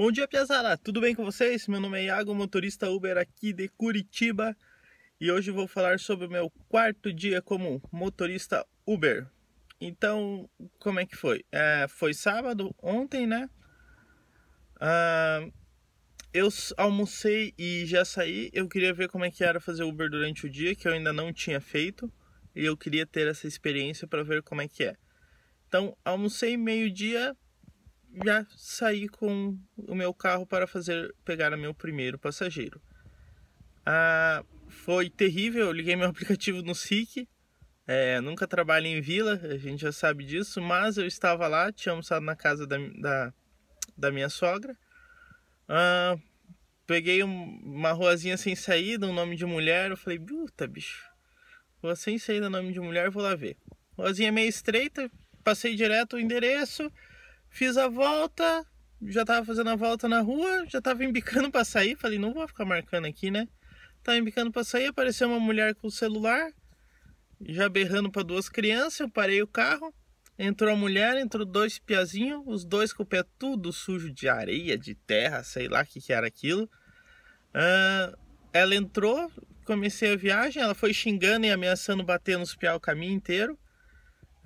Bom dia, Piazara! Tudo bem com vocês? Meu nome é Iago, motorista Uber aqui de Curitiba e hoje vou falar sobre o meu quarto dia como motorista Uber. Então, como é que foi? É, foi sábado, ontem, né? Ah, eu almocei e já saí. Eu queria ver como é que era fazer Uber durante o dia, que eu ainda não tinha feito. E eu queria ter essa experiência para ver como é que é. Então, almocei meio-dia, já saí com o meu carro para fazer pegar meu primeiro passageiro. Ah, foi terrível, eu liguei meu aplicativo no SIC. É, nunca trabalho em vila, a gente já sabe disso, mas eu estava lá, tinha almoçado na casa da, da, da minha sogra. Ah, peguei uma ruazinha sem saída, um nome de mulher, eu falei, puta bicho, vou sem saída, nome de mulher, vou lá ver. Ruazinha meio estreita, passei direto o endereço, Fiz a volta, já tava fazendo a volta na rua, já tava embicando para sair. Falei, não vou ficar marcando aqui, né? Tava embicando para sair, apareceu uma mulher com o celular, já berrando para duas crianças. Eu parei o carro, entrou a mulher, entrou dois piazinhos, os dois com o pé tudo sujo de areia, de terra, sei lá o que, que era aquilo. Uh, ela entrou, comecei a viagem, ela foi xingando e ameaçando bater nos piá o caminho inteiro.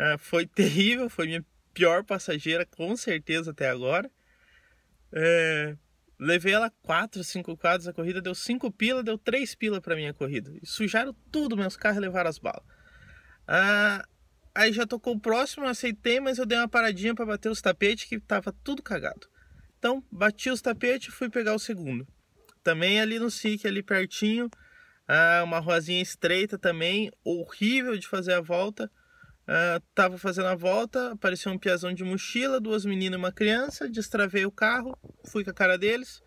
Uh, foi terrível, foi minha pior passageira, com certeza, até agora. É, levei ela quatro cinco quadros a corrida, deu cinco pila, deu três pila para minha corrida. E sujaram tudo meus carros levaram as balas. Ah, aí já tocou o próximo, aceitei, mas eu dei uma paradinha para bater os tapetes que tava tudo cagado. Então, bati os tapetes fui pegar o segundo. Também ali no SIC, ali pertinho, ah, uma rosinha estreita também, horrível de fazer a volta. Ah, tava fazendo a volta, apareceu um piazão de mochila, duas meninas e uma criança. Destravei o carro, fui com a cara deles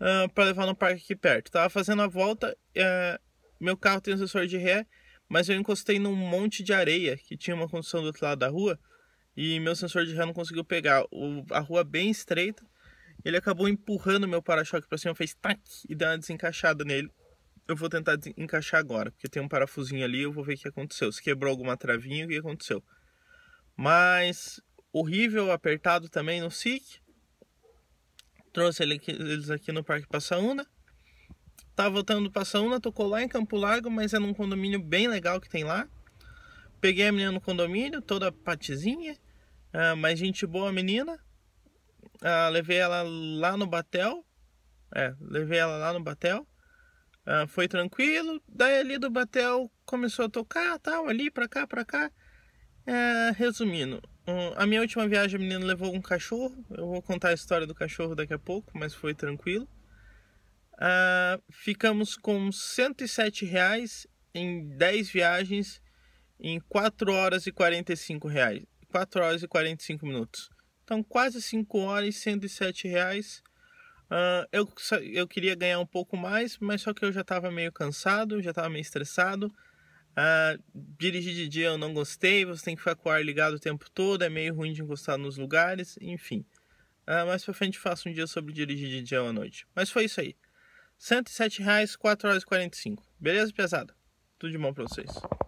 uh, ah, para levar no parque aqui perto. Tava fazendo a volta, uh, meu carro tem um sensor de ré, mas eu encostei num monte de areia que tinha uma construção do outro lado da rua e meu sensor de ré não conseguiu pegar. O, a rua bem estreita, ele acabou empurrando meu para-choque para cima, fez tac e deu uma desencaixada nele eu vou tentar encaixar agora, porque tem um parafusinho ali, eu vou ver o que aconteceu. Se quebrou alguma travinha, o que aconteceu. Mas horrível, apertado também no SIC. Trouxe eles aqui no Parque Passaúna. Tá voltando para Passaúna, tocou lá em Campo Largo, mas é num condomínio bem legal que tem lá. Peguei a menina no condomínio, toda patizinha, ah, mas gente boa a menina. Ah, levei ela lá no Batel. É, levei ela lá no Batel Uh, foi tranquilo. Daí ali do Batel começou a tocar, tal, ali, pra cá, pra cá. Uh, resumindo, uh, a minha última viagem a menina levou um cachorro. Eu vou contar a história do cachorro daqui a pouco, mas foi tranquilo. Ah, ficamos com 107 reais em 10 viagens em 4 horas e 45 reais. 4 horas e 45 minutos. Então quase 5 horas e 107 reais Uh, eu, eu queria ganhar um pouco mais, mas só que eu já estava meio cansado, já estava meio estressado. Uh, dirigir de dia eu não gostei, você tem que ficar com o ar ligado o tempo todo, é meio ruim de encostar nos lugares, enfim. Uh, mais pra frente faço um dia sobre dirigir de dia ou à noite. Mas foi isso aí. R$ 107,00, 4 horas e 45. Beleza, pesada? Tudo de bom pra vocês.